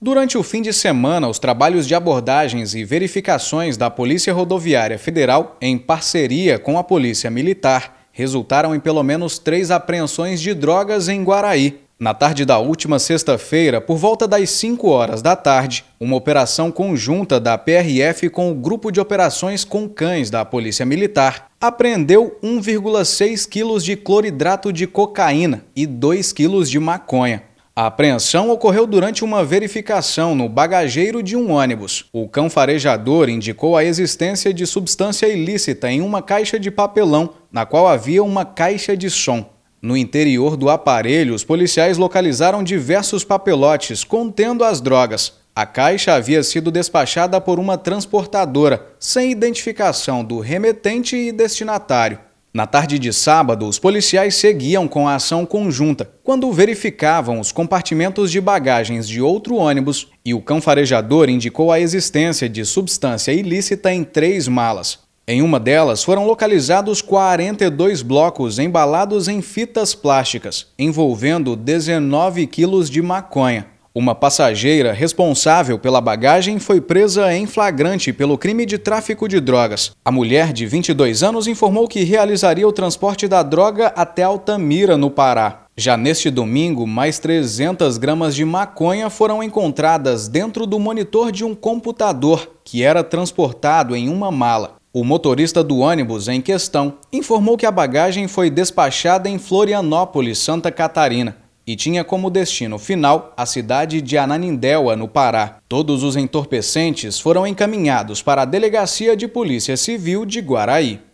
Durante o fim de semana, os trabalhos de abordagens e verificações da Polícia Rodoviária Federal, em parceria com a Polícia Militar, resultaram em pelo menos três apreensões de drogas em Guaraí. Na tarde da última sexta-feira, por volta das 5 horas da tarde, uma operação conjunta da PRF com o Grupo de Operações com Cães da Polícia Militar apreendeu 1,6 quilos de cloridrato de cocaína e 2 quilos de maconha. A apreensão ocorreu durante uma verificação no bagageiro de um ônibus. O cão farejador indicou a existência de substância ilícita em uma caixa de papelão, na qual havia uma caixa de som. No interior do aparelho, os policiais localizaram diversos papelotes contendo as drogas. A caixa havia sido despachada por uma transportadora, sem identificação do remetente e destinatário. Na tarde de sábado, os policiais seguiam com a ação conjunta quando verificavam os compartimentos de bagagens de outro ônibus e o cão farejador indicou a existência de substância ilícita em três malas. Em uma delas foram localizados 42 blocos embalados em fitas plásticas, envolvendo 19 quilos de maconha. Uma passageira responsável pela bagagem foi presa em flagrante pelo crime de tráfico de drogas. A mulher, de 22 anos, informou que realizaria o transporte da droga até Altamira, no Pará. Já neste domingo, mais 300 gramas de maconha foram encontradas dentro do monitor de um computador que era transportado em uma mala. O motorista do ônibus em questão informou que a bagagem foi despachada em Florianópolis, Santa Catarina e tinha como destino final a cidade de Ananindeua, no Pará. Todos os entorpecentes foram encaminhados para a Delegacia de Polícia Civil de Guaraí.